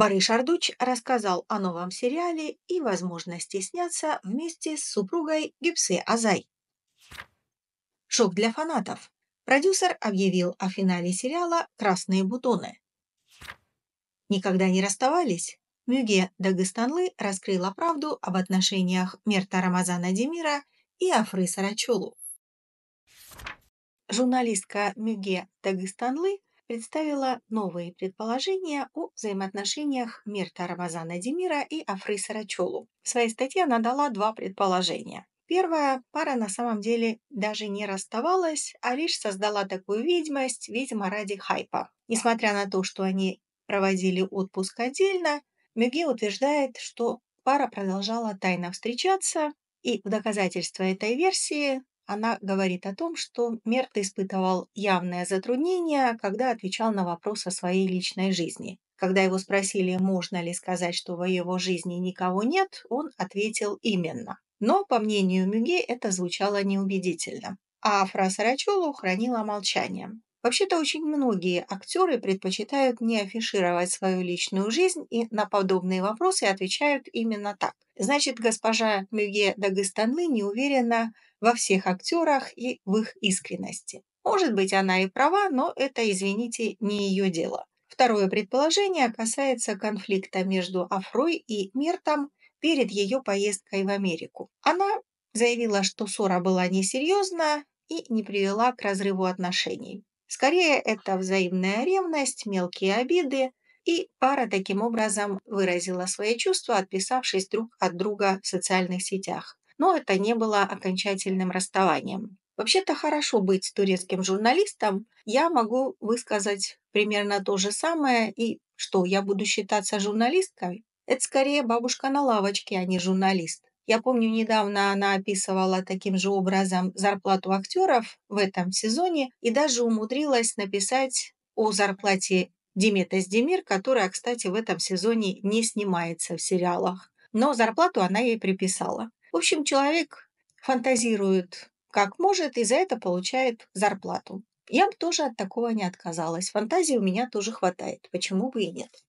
Барыш Ардуч рассказал о новом сериале и возможности сняться вместе с супругой Гюпсе Азай. Шок для фанатов. Продюсер объявил о финале сериала «Красные бутоны». Никогда не расставались. Мюге Дагестанлы раскрыла правду об отношениях Мерта Рамазана Демира и Афры Сарачолу. Журналистка Мюге Дагестанлы представила новые предположения о взаимоотношениях Мирта Рамазана Демира и Африсера Чолу. В своей статье она дала два предположения. Первая пара на самом деле даже не расставалась, а лишь создала такую видимость, видимо, ради хайпа. Несмотря на то, что они проводили отпуск отдельно, Мюге утверждает, что пара продолжала тайно встречаться, и в доказательство этой версии она говорит о том, что Мерт испытывал явное затруднение, когда отвечал на вопрос о своей личной жизни. Когда его спросили, можно ли сказать, что в его жизни никого нет, он ответил «именно». Но, по мнению Мюге, это звучало неубедительно. А Фра Сарачелу хранила молчание. Вообще-то очень многие актеры предпочитают не афишировать свою личную жизнь и на подобные вопросы отвечают именно так. Значит, госпожа Мюге Дагестанлы не уверена, во всех актерах и в их искренности. Может быть, она и права, но это, извините, не ее дело. Второе предположение касается конфликта между Афрой и Миртом перед ее поездкой в Америку. Она заявила, что ссора была несерьезна и не привела к разрыву отношений. Скорее, это взаимная ревность, мелкие обиды, и пара таким образом выразила свои чувства, отписавшись друг от друга в социальных сетях но это не было окончательным расставанием. Вообще-то хорошо быть турецким журналистом. Я могу высказать примерно то же самое. И что, я буду считаться журналисткой? Это скорее бабушка на лавочке, а не журналист. Я помню, недавно она описывала таким же образом зарплату актеров в этом сезоне и даже умудрилась написать о зарплате Димета Сдемир, которая, кстати, в этом сезоне не снимается в сериалах. Но зарплату она ей приписала. В общем, человек фантазирует как может и за это получает зарплату. Я бы тоже от такого не отказалась. Фантазии у меня тоже хватает. Почему бы и нет?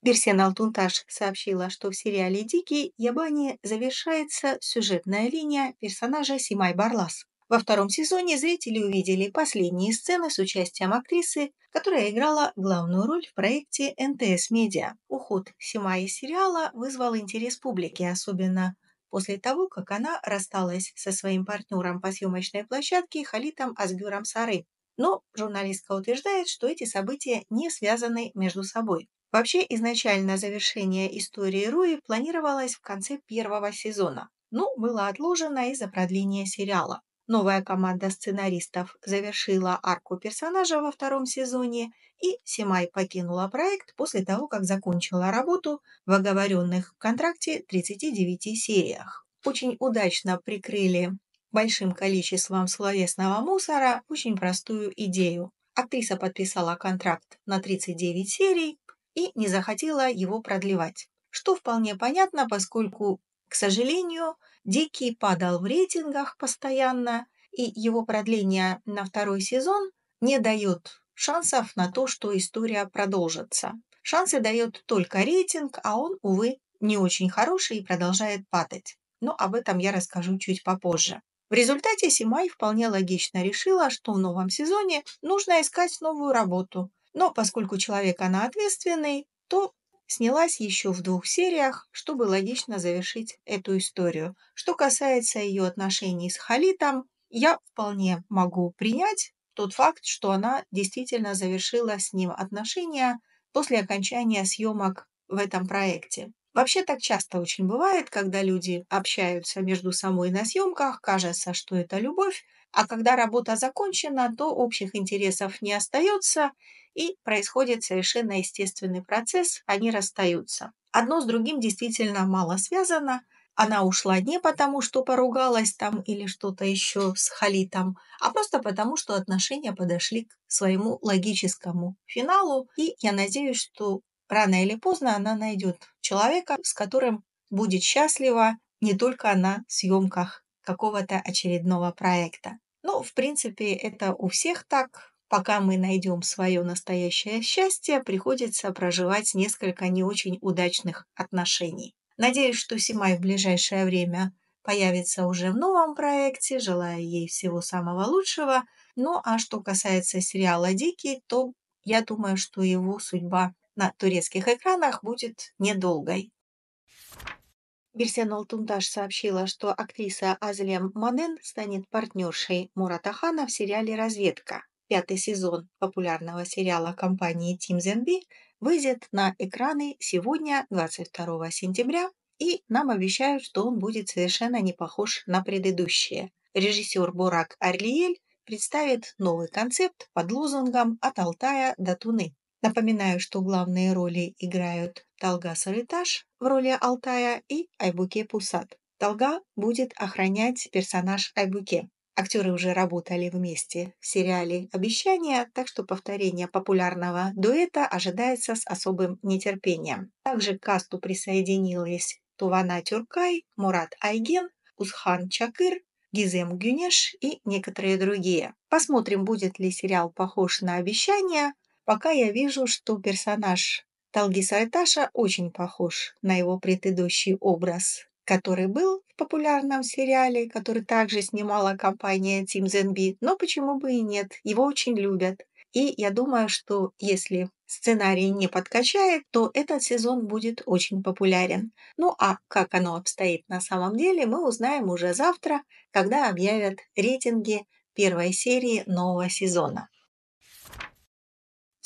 Берсен Алтунташ сообщила, что в сериале «Дикий» Ябани завершается сюжетная линия персонажа Симай Барлас. Во втором сезоне зрители увидели последние сцены с участием актрисы, которая играла главную роль в проекте НТС-медиа. Уход Сима из сериала вызвал интерес публики, особенно после того, как она рассталась со своим партнером по съемочной площадке Халитом Азгюром Сары. Но журналистка утверждает, что эти события не связаны между собой. Вообще, изначально завершение истории Руи планировалось в конце первого сезона, но ну, было отложено из-за продления сериала. Новая команда сценаристов завершила арку персонажа во втором сезоне, и Семай покинула проект после того, как закончила работу в оговоренных в контракте 39 сериях. Очень удачно прикрыли большим количеством словесного мусора очень простую идею. Актриса подписала контракт на 39 серий и не захотела его продлевать, что вполне понятно, поскольку к сожалению, Дикий падал в рейтингах постоянно, и его продление на второй сезон не дает шансов на то, что история продолжится. Шансы дает только рейтинг, а он, увы, не очень хороший и продолжает падать. Но об этом я расскажу чуть попозже. В результате Симай вполне логично решила, что в новом сезоне нужно искать новую работу. Но поскольку человек она ответственный, то снялась еще в двух сериях, чтобы логично завершить эту историю. Что касается ее отношений с Халитом, я вполне могу принять тот факт, что она действительно завершила с ним отношения после окончания съемок в этом проекте. Вообще так часто очень бывает, когда люди общаются между собой на съемках, кажется, что это любовь, а когда работа закончена, то общих интересов не остается, и происходит совершенно естественный процесс, они расстаются. Одно с другим действительно мало связано. Она ушла не потому, что поругалась там или что-то еще с Халитом, а просто потому, что отношения подошли к своему логическому финалу. И я надеюсь, что рано или поздно она найдет человека, с которым будет счастлива не только на съемках какого-то очередного проекта. Ну, в принципе, это у всех так. Пока мы найдем свое настоящее счастье, приходится проживать несколько не очень удачных отношений. Надеюсь, что Симай в ближайшее время появится уже в новом проекте. Желаю ей всего самого лучшего. Ну, а что касается сериала «Дикий», то я думаю, что его судьба на турецких экранах будет недолгой. Берсен Алтунташ сообщила, что актриса Азлем Манен станет партнершей Мурата Хана в сериале «Разведка». Пятый сезон популярного сериала компании Тим Зенби выйдет на экраны сегодня, 22 сентября, и нам обещают, что он будет совершенно не похож на предыдущие. Режиссер Бурак Арлиель представит новый концепт под лозунгом «От Алтая до Туны». Напоминаю, что главные роли играют Талга Сарыташ в роли Алтая и Айбуке Пусат. Талга будет охранять персонаж Айбуке. Актеры уже работали вместе в сериале «Обещания», так что повторение популярного дуэта ожидается с особым нетерпением. Также к касту присоединились Тувана Тюркай, Мурат Айген, Усхан Чакыр, Гизем Гюнеш и некоторые другие. Посмотрим, будет ли сериал похож на «Обещания» пока я вижу, что персонаж Талгиса Талгисайташа очень похож на его предыдущий образ, который был в популярном сериале, который также снимала компания Team ZNB, но почему бы и нет, его очень любят. И я думаю, что если сценарий не подкачает, то этот сезон будет очень популярен. Ну а как оно обстоит на самом деле, мы узнаем уже завтра, когда объявят рейтинги первой серии нового сезона.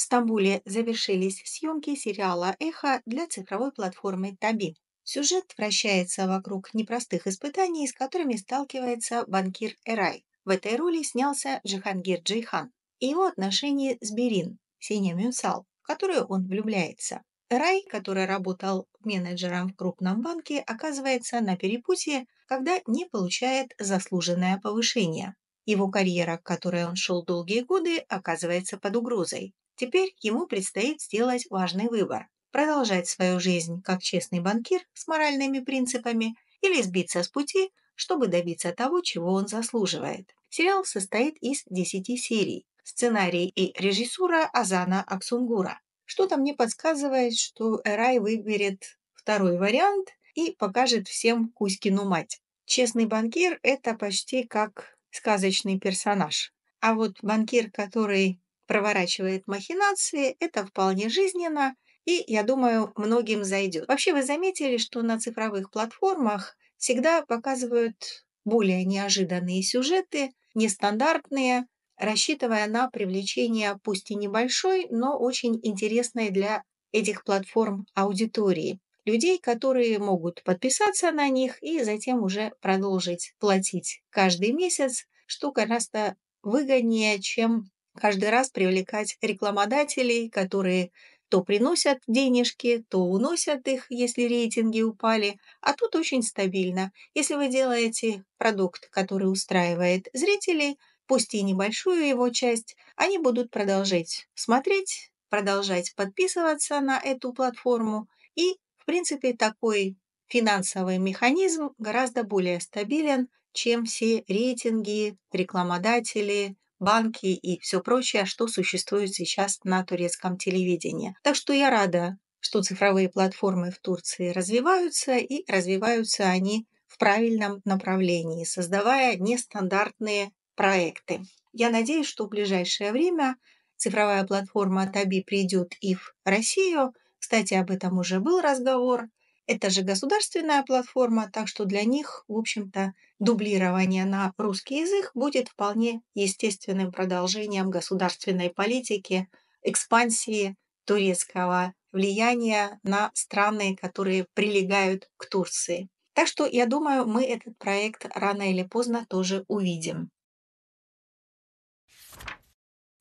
Стамбуле завершились съемки сериала «Эхо» для цифровой платформы «Таби». Сюжет вращается вокруг непростых испытаний, с которыми сталкивается банкир Эрай. В этой роли снялся Джихангир Джейхан и его отношения с Берин, Синя Мюнсал, в которую он влюбляется. Рай, который работал менеджером в крупном банке, оказывается на перепутье, когда не получает заслуженное повышение. Его карьера, к которой он шел долгие годы, оказывается под угрозой. Теперь ему предстоит сделать важный выбор – продолжать свою жизнь как честный банкир с моральными принципами или сбиться с пути, чтобы добиться того, чего он заслуживает. Сериал состоит из 10 серий, сценарий и режиссура Азана Аксунгура. Что-то мне подсказывает, что Эрай выберет второй вариант и покажет всем Кузькину мать. Честный банкир – это почти как сказочный персонаж. А вот банкир, который проворачивает махинации, это вполне жизненно и, я думаю, многим зайдет. Вообще вы заметили, что на цифровых платформах всегда показывают более неожиданные сюжеты, нестандартные, рассчитывая на привлечение пусть и небольшой, но очень интересной для этих платформ аудитории. Людей, которые могут подписаться на них и затем уже продолжить платить каждый месяц, что гораздо выгоднее, чем каждый раз привлекать рекламодателей, которые то приносят денежки, то уносят их, если рейтинги упали, а тут очень стабильно. Если вы делаете продукт, который устраивает зрителей, пусть и небольшую его часть, они будут продолжать смотреть, продолжать подписываться на эту платформу. И, в принципе, такой финансовый механизм гораздо более стабилен, чем все рейтинги, рекламодатели банки и все прочее, что существует сейчас на турецком телевидении. Так что я рада, что цифровые платформы в Турции развиваются, и развиваются они в правильном направлении, создавая нестандартные проекты. Я надеюсь, что в ближайшее время цифровая платформа Таби придет и в Россию. Кстати, об этом уже был разговор. Это же государственная платформа, так что для них, в общем-то, Дублирование на русский язык будет вполне естественным продолжением государственной политики экспансии турецкого влияния на страны, которые прилегают к Турции. Так что, я думаю, мы этот проект рано или поздно тоже увидим.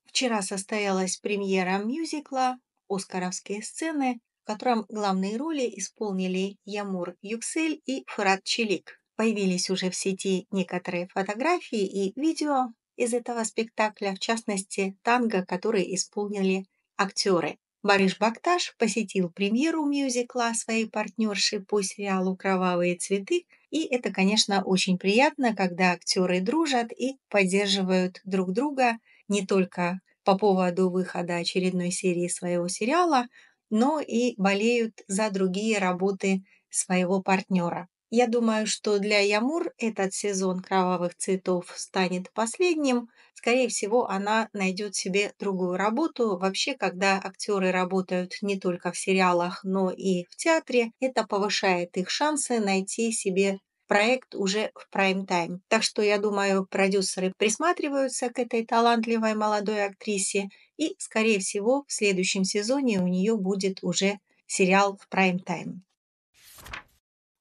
Вчера состоялась премьера мюзикла «Оскаровские сцены», в котором главные роли исполнили Ямур Юксель и Фрат Челик. Появились уже в сети некоторые фотографии и видео из этого спектакля, в частности, танго, которые исполнили актеры. Барыш Бакташ посетил премьеру мюзикла своей партнерши по сериалу «Кровавые цветы», и это, конечно, очень приятно, когда актеры дружат и поддерживают друг друга не только по поводу выхода очередной серии своего сериала, но и болеют за другие работы своего партнера. Я думаю, что для Ямур этот сезон кровавых цветов станет последним. Скорее всего, она найдет себе другую работу. Вообще, когда актеры работают не только в сериалах, но и в театре, это повышает их шансы найти себе проект уже в прайм-тайм. Так что, я думаю, продюсеры присматриваются к этой талантливой молодой актрисе, и, скорее всего, в следующем сезоне у нее будет уже сериал в прайм-тайм.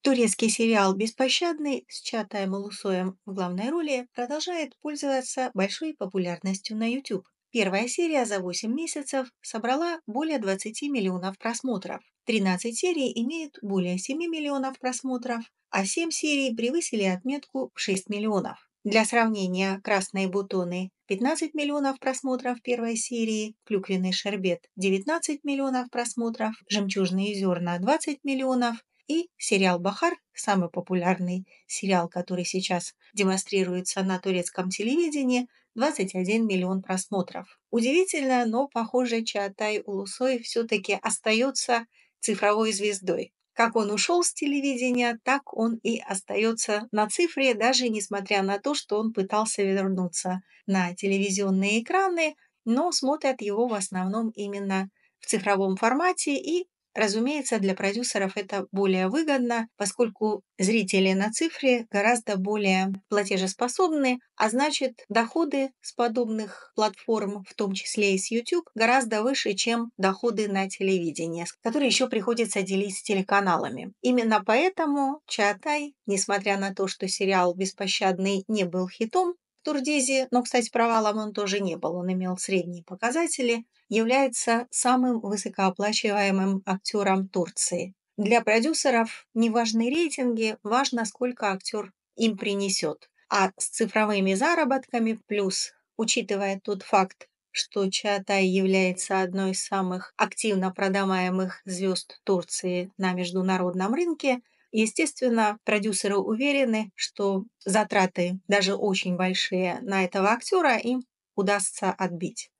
Турецкий сериал «Беспощадный» с Чатаем Улусоем в главной роли продолжает пользоваться большой популярностью на YouTube. Первая серия за 8 месяцев собрала более 20 миллионов просмотров. 13 серий имеют более 7 миллионов просмотров, а 7 серий превысили отметку в 6 миллионов. Для сравнения, «Красные бутоны» 15 миллионов просмотров первой серии, «Клюквенный шербет» 19 миллионов просмотров, «Жемчужные зерна» 20 миллионов и сериал «Бахар», самый популярный сериал, который сейчас демонстрируется на турецком телевидении, 21 миллион просмотров. Удивительно, но, похоже, Чаатай Улусой все-таки остается цифровой звездой. Как он ушел с телевидения, так он и остается на цифре, даже несмотря на то, что он пытался вернуться на телевизионные экраны, но смотрят его в основном именно в цифровом формате и Разумеется, для продюсеров это более выгодно, поскольку зрители на цифре гораздо более платежеспособны, а значит доходы с подобных платформ, в том числе и с YouTube, гораздо выше, чем доходы на телевидении, которые еще приходится делить с телеканалами. Именно поэтому Чатай, несмотря на то, что сериал «Беспощадный» не был хитом, Турдизи, но, кстати, провалом он тоже не был, он имел средние показатели, является самым высокооплачиваемым актером Турции. Для продюсеров не важны рейтинги, важно, сколько актер им принесет. А с цифровыми заработками плюс, учитывая тот факт, что Чатай является одной из самых активно продаваемых звезд Турции на международном рынке, естественно, продюсеры уверены, что затраты, даже очень большие, на этого актера им удастся отбить.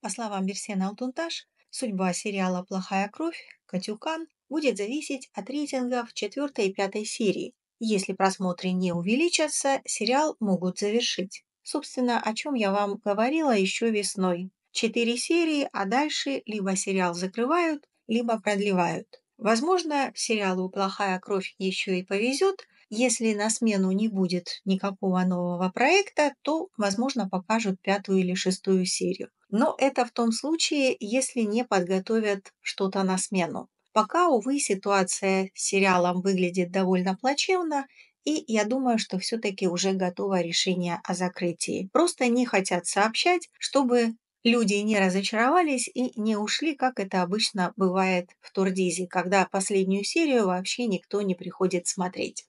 По словам Берсена Алтунташ, судьба сериала «Плохая кровь» Катюкан будет зависеть от рейтингов четвертой и пятой серии. Если просмотры не увеличатся, сериал могут завершить. Собственно, о чем я вам говорила еще весной. Четыре серии, а дальше либо сериал закрывают, либо продлевают. Возможно, сериалу «Плохая кровь» еще и повезет. Если на смену не будет никакого нового проекта, то, возможно, покажут пятую или шестую серию. Но это в том случае, если не подготовят что-то на смену. Пока, увы, ситуация с сериалом выглядит довольно плачевно, и я думаю, что все-таки уже готово решение о закрытии. Просто не хотят сообщать, чтобы Люди не разочаровались и не ушли, как это обычно бывает в Турдизе, когда последнюю серию вообще никто не приходит смотреть.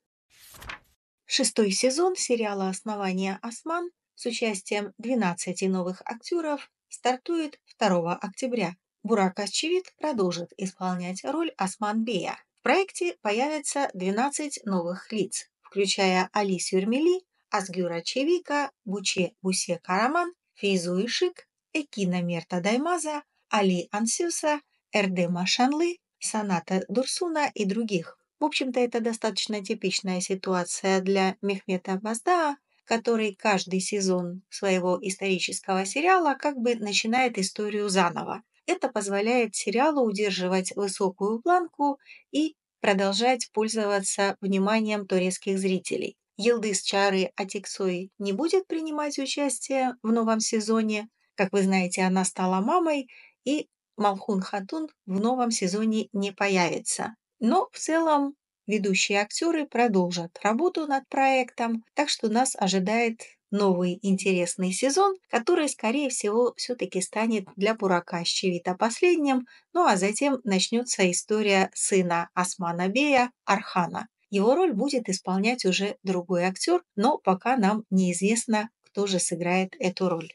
Шестой сезон сериала «Основание Осман» с участием 12 новых актеров стартует 2 октября. Бурак Ачевид продолжит исполнять роль Осман Бея. В проекте появится 12 новых лиц, включая Али Сюрмели, Асгюра Чевика, Буче Бусе Караман, Фейзу Ишик, Экина Мерта Даймаза, Али Ансюса, Эрдема Шанлы, Саната Дурсуна и других. В общем-то, это достаточно типичная ситуация для Мехмета Баздаа, который каждый сезон своего исторического сериала как бы начинает историю заново. Это позволяет сериалу удерживать высокую планку и продолжать пользоваться вниманием турецких зрителей. Елдыс Чары Атиксой не будет принимать участие в новом сезоне, как вы знаете, она стала мамой, и Малхун Хатун в новом сезоне не появится. Но в целом ведущие актеры продолжат работу над проектом, так что нас ожидает новый интересный сезон, который, скорее всего, все-таки станет для Бурака Щевита последним, ну а затем начнется история сына Османа Бея Архана. Его роль будет исполнять уже другой актер, но пока нам неизвестно, кто же сыграет эту роль.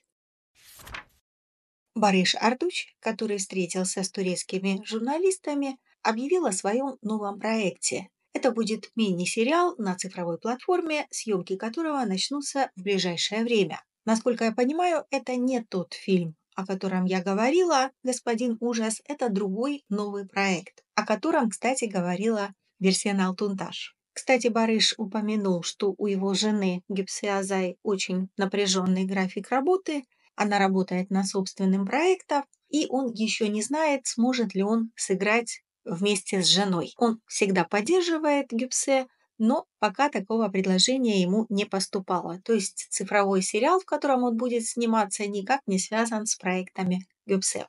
Барыш Ардуч, который встретился с турецкими журналистами, объявил о своем новом проекте. Это будет мини-сериал на цифровой платформе, съемки которого начнутся в ближайшее время. Насколько я понимаю, это не тот фильм, о котором я говорила, «Господин Ужас» — это другой новый проект, о котором, кстати, говорила Версена Алтунташ. Кстати, Барыш упомянул, что у его жены Гипсиазай очень напряженный график работы, она работает над собственным проектом, и он еще не знает, сможет ли он сыграть вместе с женой. Он всегда поддерживает Гюбсе, но пока такого предложения ему не поступало. То есть цифровой сериал, в котором он будет сниматься, никак не связан с проектами Гюбсе.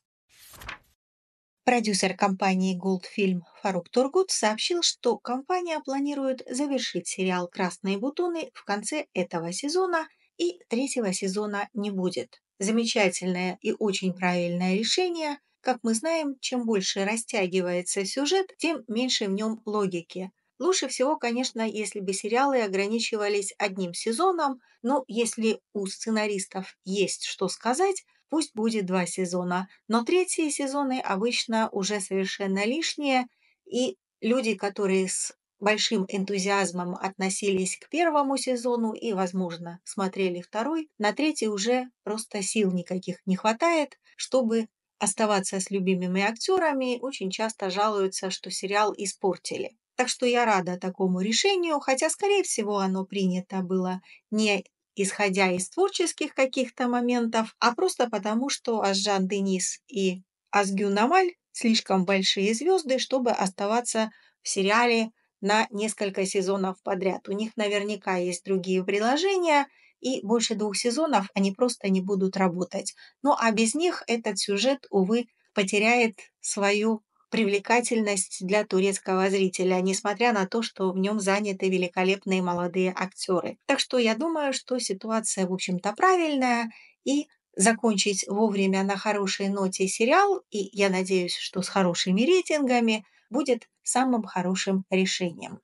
Продюсер компании Goldfilm Фарук Тургут сообщил, что компания планирует завершить сериал «Красные бутоны» в конце этого сезона, и третьего сезона не будет. Замечательное и очень правильное решение. Как мы знаем, чем больше растягивается сюжет, тем меньше в нем логики. Лучше всего, конечно, если бы сериалы ограничивались одним сезоном, но если у сценаристов есть что сказать, пусть будет два сезона. Но третьи сезоны обычно уже совершенно лишние, и люди, которые с большим энтузиазмом относились к первому сезону и, возможно, смотрели второй, на третий уже просто сил никаких не хватает, чтобы оставаться с любимыми актерами, очень часто жалуются, что сериал испортили. Так что я рада такому решению, хотя, скорее всего, оно принято было не исходя из творческих каких-то моментов, а просто потому, что Азжан Денис и Азгю Намаль слишком большие звезды, чтобы оставаться в сериале на несколько сезонов подряд. У них наверняка есть другие приложения, и больше двух сезонов они просто не будут работать. Ну а без них этот сюжет, увы, потеряет свою привлекательность для турецкого зрителя, несмотря на то, что в нем заняты великолепные молодые актеры. Так что я думаю, что ситуация, в общем-то, правильная, и закончить вовремя на хорошей ноте сериал, и я надеюсь, что с хорошими рейтингами – будет самым хорошим решением.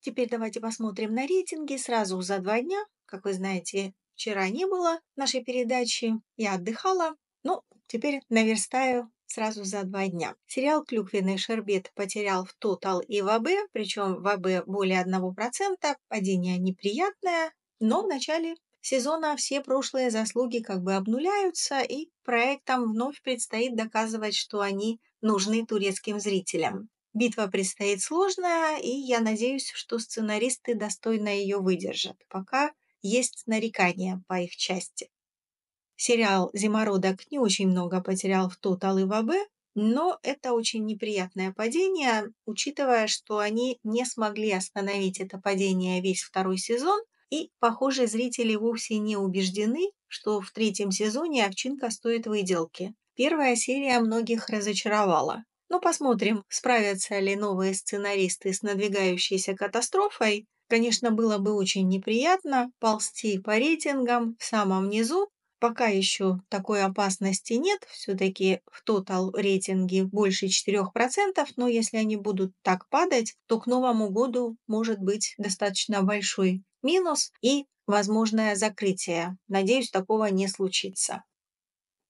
Теперь давайте посмотрим на рейтинги. Сразу за два дня, как вы знаете, вчера не было нашей передачи, я отдыхала. Ну, теперь наверстаю сразу за два дня. Сериал «Клюквенный шербет» потерял в тотал и в АБ, причем в АБ более 1%. Падение неприятное, но в начале сезона все прошлые заслуги как бы обнуляются, и проектам вновь предстоит доказывать, что они нужны турецким зрителям. Битва предстоит сложная, и я надеюсь, что сценаристы достойно ее выдержат. Пока есть нарекания по их части. Сериал «Зимородок» не очень много потерял в тот Алывабе, но это очень неприятное падение, учитывая, что они не смогли остановить это падение весь второй сезон – и, похоже, зрители вовсе не убеждены, что в третьем сезоне овчинка стоит выделки. Первая серия многих разочаровала. Но посмотрим, справятся ли новые сценаристы с надвигающейся катастрофой. Конечно, было бы очень неприятно ползти по рейтингам в самом низу, пока еще такой опасности нет, все-таки в тотал рейтинге больше 4%, но если они будут так падать, то к Новому году может быть достаточно большой минус и возможное закрытие. Надеюсь, такого не случится.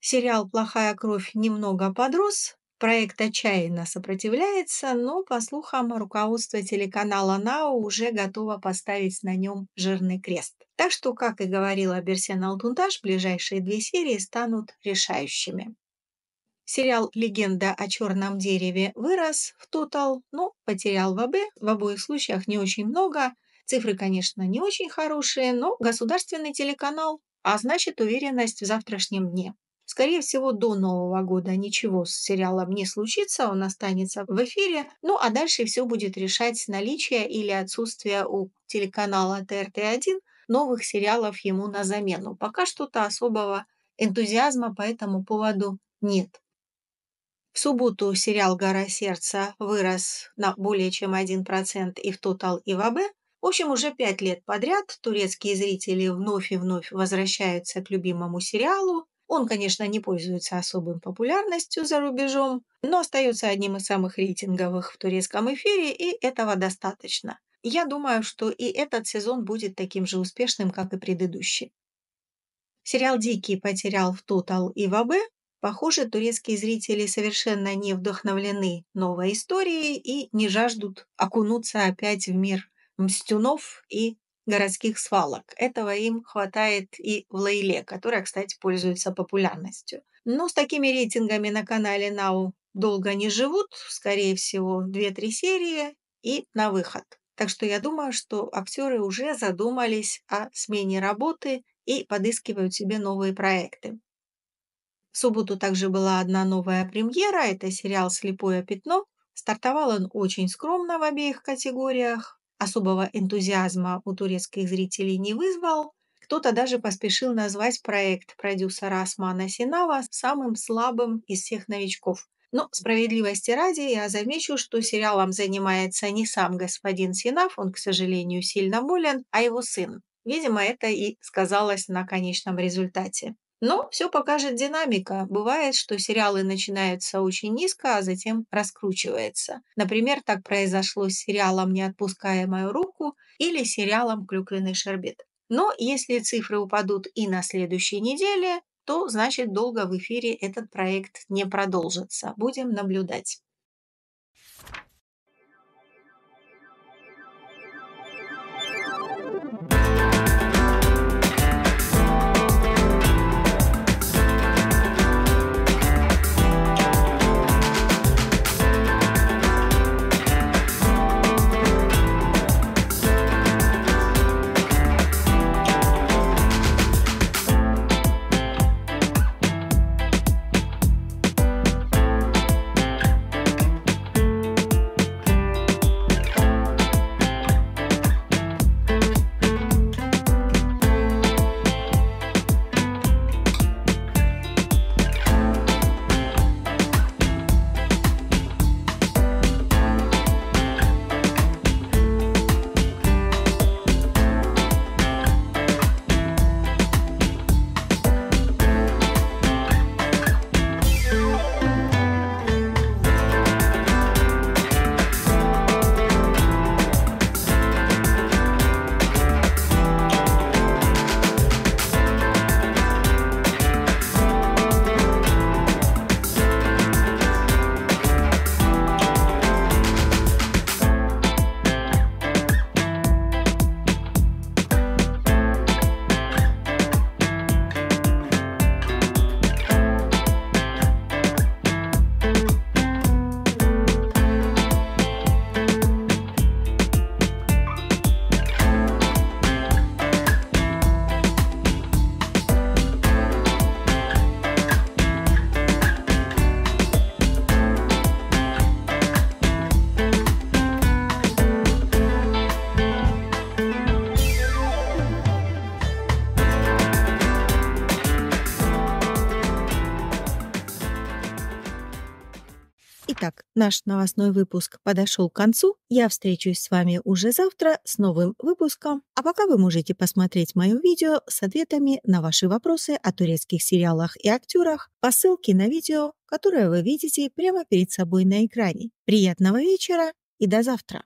Сериал «Плохая кровь» немного подрос, проект отчаянно сопротивляется, но, по слухам, руководство телеканала «Нау» уже готово поставить на нем жирный крест. Так что, как и говорила Берсен Алтунташ, ближайшие две серии станут решающими. Сериал «Легенда о черном дереве» вырос в тотал, но потерял в АБ, в обоих случаях не очень много, Цифры, конечно, не очень хорошие, но государственный телеканал, а значит уверенность в завтрашнем дне. Скорее всего, до Нового года ничего с сериалом не случится, он останется в эфире, ну а дальше все будет решать наличие или отсутствие у телеканала ТРТ-1 новых сериалов ему на замену. Пока что-то особого энтузиазма по этому поводу нет. В субботу сериал «Гора сердца» вырос на более чем 1% и в тотал, и в АБ, в общем, уже пять лет подряд турецкие зрители вновь и вновь возвращаются к любимому сериалу. Он, конечно, не пользуется особой популярностью за рубежом, но остается одним из самых рейтинговых в турецком эфире, и этого достаточно. Я думаю, что и этот сезон будет таким же успешным, как и предыдущий. Сериал «Дикий» потерял в тотал и в АБ. Похоже, турецкие зрители совершенно не вдохновлены новой историей и не жаждут окунуться опять в мир мстюнов и городских свалок. Этого им хватает и в Лейле, которая, кстати, пользуется популярностью. Но с такими рейтингами на канале Нау долго не живут, скорее всего, 2-3 серии и на выход. Так что я думаю, что актеры уже задумались о смене работы и подыскивают себе новые проекты. В субботу также была одна новая премьера, это сериал «Слепое пятно». Стартовал он очень скромно в обеих категориях, особого энтузиазма у турецких зрителей не вызвал. Кто-то даже поспешил назвать проект продюсера Османа Синава самым слабым из всех новичков. Но справедливости ради я замечу, что сериалом занимается не сам господин Синав, он, к сожалению, сильно болен, а его сын. Видимо, это и сказалось на конечном результате. Но все покажет динамика. Бывает, что сериалы начинаются очень низко, а затем раскручиваются. Например, так произошло с сериалом «Не отпуская мою руку» или сериалом «Клюквенный шербет». Но если цифры упадут и на следующей неделе, то значит долго в эфире этот проект не продолжится. Будем наблюдать. Наш новостной выпуск подошел к концу. Я встречусь с вами уже завтра с новым выпуском. А пока вы можете посмотреть мое видео с ответами на ваши вопросы о турецких сериалах и актерах по ссылке на видео, которое вы видите прямо перед собой на экране. Приятного вечера и до завтра!